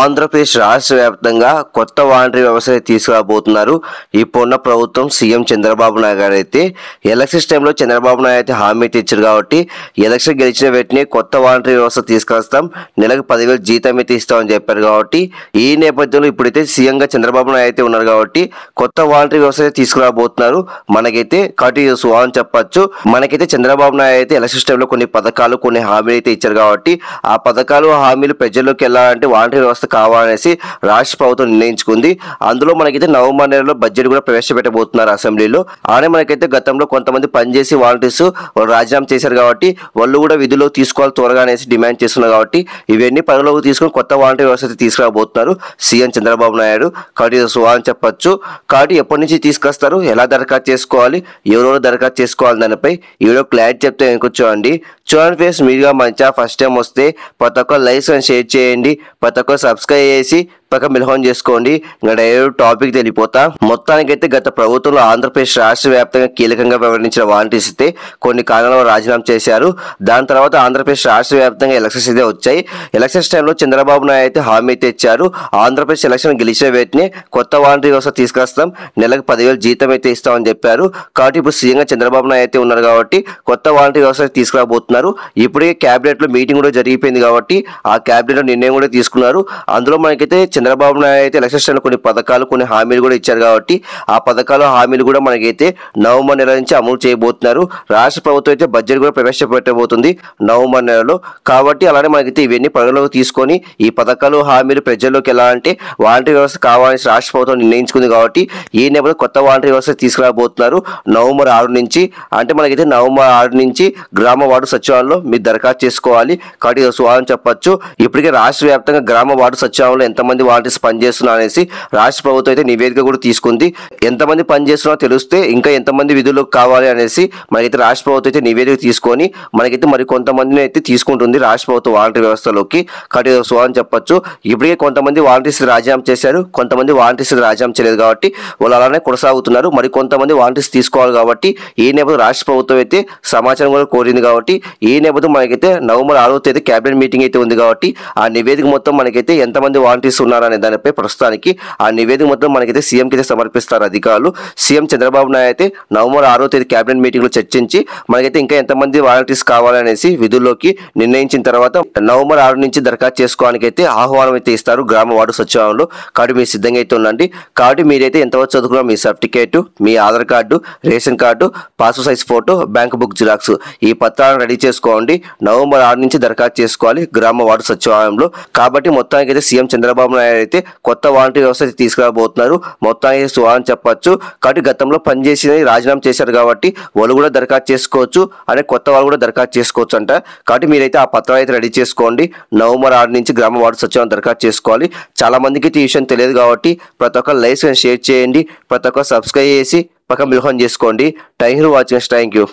ఆంధ్రప్రదేశ్ రాష్ట్ర వ్యాప్తంగా కొత్త వాలంటరీ వ్యవస్థ తీసుకురాబోతున్నారు ఇప్పుడున్న ప్రభుత్వం సీఎం చంద్రబాబు నాయుడు గారు అయితే ఎలక్షన్స్ టైంలో చంద్రబాబు నాయుడు అయితే హామీ ఇచ్చారు కాబట్టి ఎలక్షన్ గెలిచిన వెంటనే కొత్త వాలంటరీ వ్యవస్థ తీసుకొస్తాం నెలకు పదివేలు జీతం అయితే ఇస్తామని చెప్పారు కాబట్టి ఈ నేపథ్యంలో ఇప్పుడైతే సీఎంగా చంద్రబాబు నాయుడు అయితే ఉన్నారు కాబట్టి కొత్త వాలంటరీ వ్యవస్థ తీసుకురాబోతున్నారు మనకైతే కటి సువా చెప్పచ్చు మనకైతే చంద్రబాబు నాయుడు అయితే ఎలక్షన్ టైంలో కొన్ని పథకాలు కొన్ని హామీలు అయితే ఇచ్చారు కాబట్టి ఆ పథకాలు హామీలు ప్రజల్లోకి వెళ్ళాలంటే వాలంటరీ వ్యవస్థ కావాలనేసి రాష్ట్ర ప్రభుత్వం నిర్ణయించుకుంది అందులో మనకైతే నవంబర్ నెలలో బడ్జెట్ కూడా ప్రవేశపెట్టబోతున్నారు అసెంబ్లీలో ఆనే మనకైతే గతంలో కొంతమంది పనిచేసి వాలంటీర్స్ రాజీనామా చేశారు కాబట్టి వాళ్ళు కూడా విధుల్లో తీసుకోవాలి త్వరగా అనేసి డిమాండ్ చేస్తున్నారు కాబట్టి ఇవన్నీ పనిలోకి తీసుకుని కొత్త వాలంటీర్ వ్యవస్థ తీసుకురాబోతున్నారు సీఎం చంద్రబాబు నాయుడు కాబట్టి అని చెప్పచ్చు కాబట్టి ఎప్పటి నుంచి తీసుకొస్తారు ఎలా దరఖాస్తు చేసుకోవాలి ఎవరెవరు దరఖాస్తు చేసుకోవాలి దానిపై ఈరోజు క్లారిటీ చెప్తే వెనుకొచ్చామండి చూడండి ఫేస్ మీరుగా మంచిగా ఫస్ట్ టైం వస్తే ప్రతి ఒక్క లైక్స్ షేర్ చేయండి ప్రతి ఒక్క సబ్స్క్రైబ్ చేసి తప్పక మిలహం చేసుకోండి ఇంకా డైరెక్ట్ టాపిక్ తెలిపోతా మొత్తానికైతే గత ప్రభుత్వంలో ఆంధ్రప్రదేశ్ రాష్ట్ర వ్యాప్తంగా కీలకంగా వ్యవహరించిన వాలంటీర్స్ అయితే కొన్ని కారణాల రాజీనామా చేశారు దాని తర్వాత ఆంధ్రప్రదేశ్ రాష్ట్ర వ్యాప్తంగా ఎలక్షన్స్ అయితే వచ్చాయి ఎలక్షన్స్ టైంలో చంద్రబాబు నాయుడు అయితే హామీ అయితే ఇచ్చారు ఆంధ్రప్రదేశ్ ఎలక్షన్ గెలిచిన వెంటనే కొత్త వాలంటీర్ వ్యవస్థ తీసుకొస్తాం నెలకు పదివేలు జీతం అయితే ఇస్తామని చెప్పారు కాబట్టి ఇప్పుడు సీఎంగా చంద్రబాబు నాయుడు అయితే ఉన్నారు కాబట్టి కొత్త వాలంటీర్ వ్యవస్థ తీసుకురాబోతున్నారు క్యాబినెట్ క్యాబినెట్లో మీటింగ్ కూడా జరిగిపోయింది కాబట్టి ఆ క్యాబినెట్లో నిర్ణయం కూడా తీసుకున్నారు అందులో మనకైతే చంద్రబాబు నాయుడు అయితే ఎలక్షన్ కొన్ని పథకాలు కొన్ని హామీలు కూడా ఇచ్చారు కాబట్టి ఆ పథకాలు హామీలు కూడా మనకైతే నవంబర్ నెల నుంచి అమలు చేయబోతున్నారు రాష్ట్ర ప్రభుత్వం అయితే బడ్జెట్ కూడా ప్రవేశపెట్టబోతుంది నవంబర్ నెలలో కాబట్టి అలానే మనకైతే ఇవన్నీ పరిగణలోకి తీసుకొని ఈ పథకాలు హామీలు ప్రజల్లోకి ఎలా అంటే వాలంటీర్ వ్యవస్థ కావాలని రాష్ట్ర ప్రభుత్వం నిర్ణయించుకుంది కాబట్టి ఈ నెలలో కొత్త వాలంటీర్ వ్యవస్థ తీసుకురాబోతున్నారు నవంబర్ ఆరు నుంచి అంటే మనకైతే నవంబర్ ఆరు నుంచి గ్రామ వార్డు సచివాలయంలో మీరు దరఖాస్తు చేసుకోవాలి కాబట్టి సువారం చెప్పచ్చు ఇప్పటికే రాష్ట్ర వ్యాప్తంగా గ్రామ వార్డు సచివాలయంలో ఎంతమంది ఎంతమంది వాలంటీర్స్ పనిచేస్తున్నారు అనేసి రాష్ట్ర ప్రభుత్వం అయితే నివేదిక కూడా తీసుకుంది ఎంతమంది పనిచేస్తున్నా తెలిస్తే ఇంకా ఎంతమంది విధులకు కావాలి అనేసి మనకైతే రాష్ట్ర ప్రభుత్వం అయితే నివేదిక తీసుకొని మనకైతే మరి కొంతమందిని అయితే తీసుకుంటుంది రాష్ట్ర ప్రభుత్వం వాలంటీర్ వ్యవస్థలోకి కఠిన సో చెప్పొచ్చు ఇప్పటికే కొంతమంది వాలంటీర్స్ రాజీనామా చేశారు కొంతమంది వాలంటీర్స్ రాజీనామా చేయలేదు కాబట్టి వాళ్ళు అలానే కొనసాగుతున్నారు మరి కొంతమంది వాలంటీర్స్ తీసుకోవాలి కాబట్టి ఈ నేపథ్యం రాష్ట్ర ప్రభుత్వం అయితే సమాచారం కూడా కోరింది కాబట్టి ఈ నేపథ్యం మనకైతే నవంబర్ ఆరో తేదీ కేబినెట్ మీటింగ్ అయితే ఉంది కాబట్టి ఆ నివేదిక మొత్తం మనకైతే ఎంతమంది వాలంటీర్స్ ఉన్నారు చేస్తున్నారనే దానిపై ప్రస్తుతానికి ఆ నివేదిక మొత్తం మనకైతే సీఎంకి అయితే సమర్పిస్తారు అధికారులు సీఎం చంద్రబాబు నాయుడు అయితే నవంబర్ ఆరో తేదీ కేబినెట్ మీటింగ్ చర్చించి మనకైతే ఇంకా ఎంతమంది వాలంటీర్స్ కావాలనేసి విధుల్లోకి నిర్ణయించిన తర్వాత నవంబర్ ఆరు నుంచి దరఖాస్తు చేసుకోవడానికి అయితే ఆహ్వానం అయితే ఇస్తారు గ్రామ వార్డు సచివాలయంలో కాబట్టి మీరు సిద్ధంగా అయితే ఉండండి కాబట్టి మీరైతే ఎంతవరకు చదువుకున్నా మీ సర్టిఫికేట్ మీ Aadhaar card ration card passport size photo bank book xerox ఈ పత్రాలను రెడీ చేసుకోండి నవంబర్ ఆరు నుంచి దరఖాస్తు చేసుకోవాలి గ్రామ వార్డు సచివాలయంలో కాబట్టి మొత్తానికి అయితే సీఎం చంద్రబాబు అయితే కొత్త వాలంటీర్ వ్యవస్థ తీసుకురాబోతున్నారు మొత్తానికి సువాన్ చెప్పొచ్చు కాబట్టి గతంలో పనిచేసినవి రాజీనామా చేశారు కాబట్టి వాళ్ళు కూడా దరఖాస్తు చేసుకోవచ్చు అనే కొత్త వాళ్ళు కూడా దరఖాస్తు చేసుకోవచ్చు అంట కాబట్టి మీరైతే ఆ పత్రాలు అయితే రెడీ చేసుకోండి నవంబర్ ఆరు నుంచి గ్రామ వార్డు సచివాలయం దరఖాస్తు చేసుకోవాలి చాలా మందికి ఈ విషయం తెలియదు కాబట్టి ప్రతి ఒక్క లైక్స్ షేర్ చేయండి ప్రతి ఒక్క సబ్స్క్రైబ్ చేసి పక్క మిలహం చేసుకోండి thank you watching thank you